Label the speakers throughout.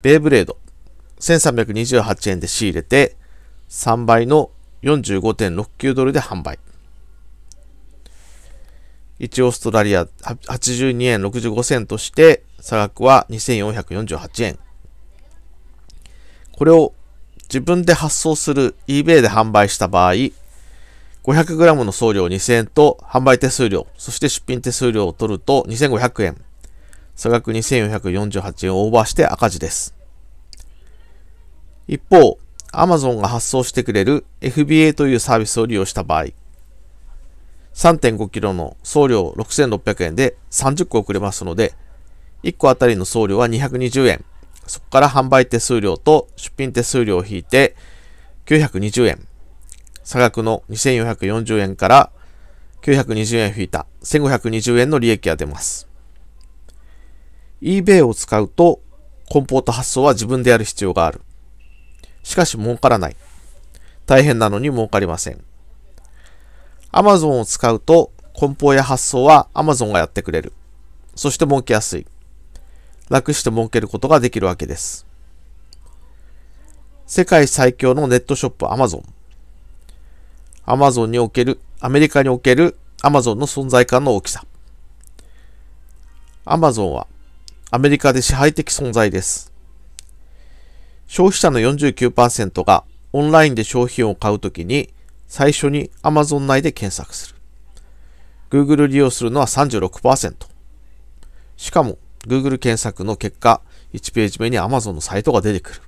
Speaker 1: ベイブレード。1328円で仕入れて、3倍の45.69ドルで販売。1オーストラリア82円65銭として、差額は2448円。これを自分で発送する eBay で販売した場合、500g の送料2000円と販売手数料、そして出品手数料を取ると2500円。差額2448円をオーバーして赤字です。一方、Amazon が発送してくれる FBA というサービスを利用した場合、3.5kg の送料6600円で30個送れますので、1個あたりの送料は220円。そこから販売手数料と出品手数料を引いて920円。差額の2440円から920円引いた1520円の利益が出ます。eBay を使うと、梱包と発送は自分でやる必要がある。しかし儲からない。大変なのに儲かりません。Amazon を使うと、梱包や発送は Amazon がやってくれる。そして儲けやすい。楽して儲けることができるわけです。世界最強のネットショップ Amazon。Amazon における、アメリカにおける Amazon の存在感の大きさ。Amazon はアメリカで支配的存在です。消費者の49%がオンラインで商品を買うときに最初に Amazon 内で検索する。Google 利用するのは36%。しかも Google 検索の結果、1ページ目に Amazon のサイトが出てくる。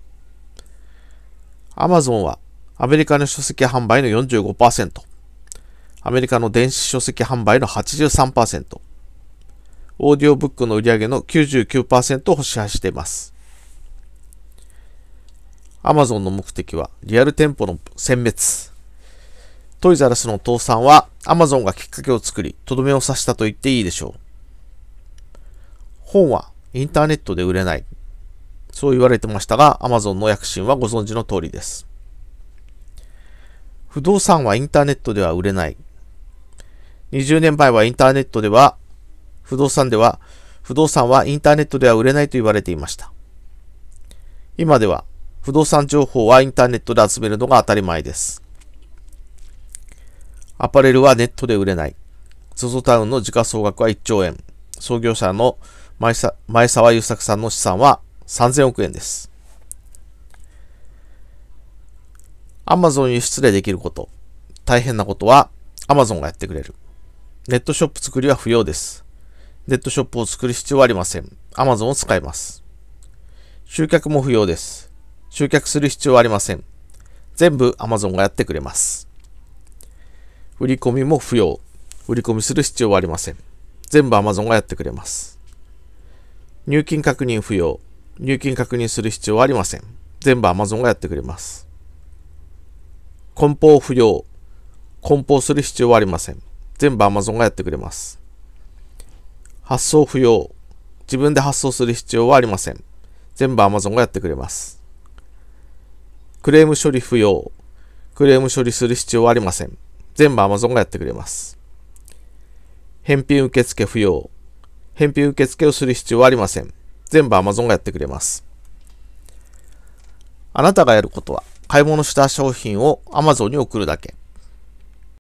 Speaker 1: Amazon はアメリカの書籍販売の45%、アメリカの電子書籍販売の83%、オーディオブックの売り上げの99%を支配しています。アマゾンの目的はリアル店舗の殲滅。トイザラスの倒産はアマゾンがきっかけを作り、とどめを刺したと言っていいでしょう。本はインターネットで売れない。そう言われてましたが、アマゾンの躍進はご存知の通りです。不動産はインターネットでは売れない。20年前はインターネットでは不動産では、不動産はインターネットでは売れないと言われていました。今では、不動産情報はインターネットで集めるのが当たり前です。アパレルはネットで売れない。ZOZO タウンの時価総額は1兆円。創業者の前澤友作さんの資産は3000億円です。Amazon 輸出でできること。大変なことは Amazon がやってくれる。ネットショップ作りは不要です。トショップを作る必要はありません。Amazon を使います。集客も不要です。集客する必要はありません。全部 Amazon がやってくれます。売り込みも不要。売り込みする必要はありません。全部 Amazon がやってくれます。入金確認不要。入金確認する必要はありません。全部 Amazon がやってくれます。梱包不要。梱包する必要はありません。全部 Amazon がやってくれます。発送不要。自分で発送する必要はありません。全部 Amazon がやってくれます。クレーム処理不要。クレーム処理する必要はありません。全部 Amazon がやってくれます。返品受付不要。返品受付をする必要はありません。全部 Amazon がやってくれます。あなたがやることは、買い物した商品を Amazon に送るだけ。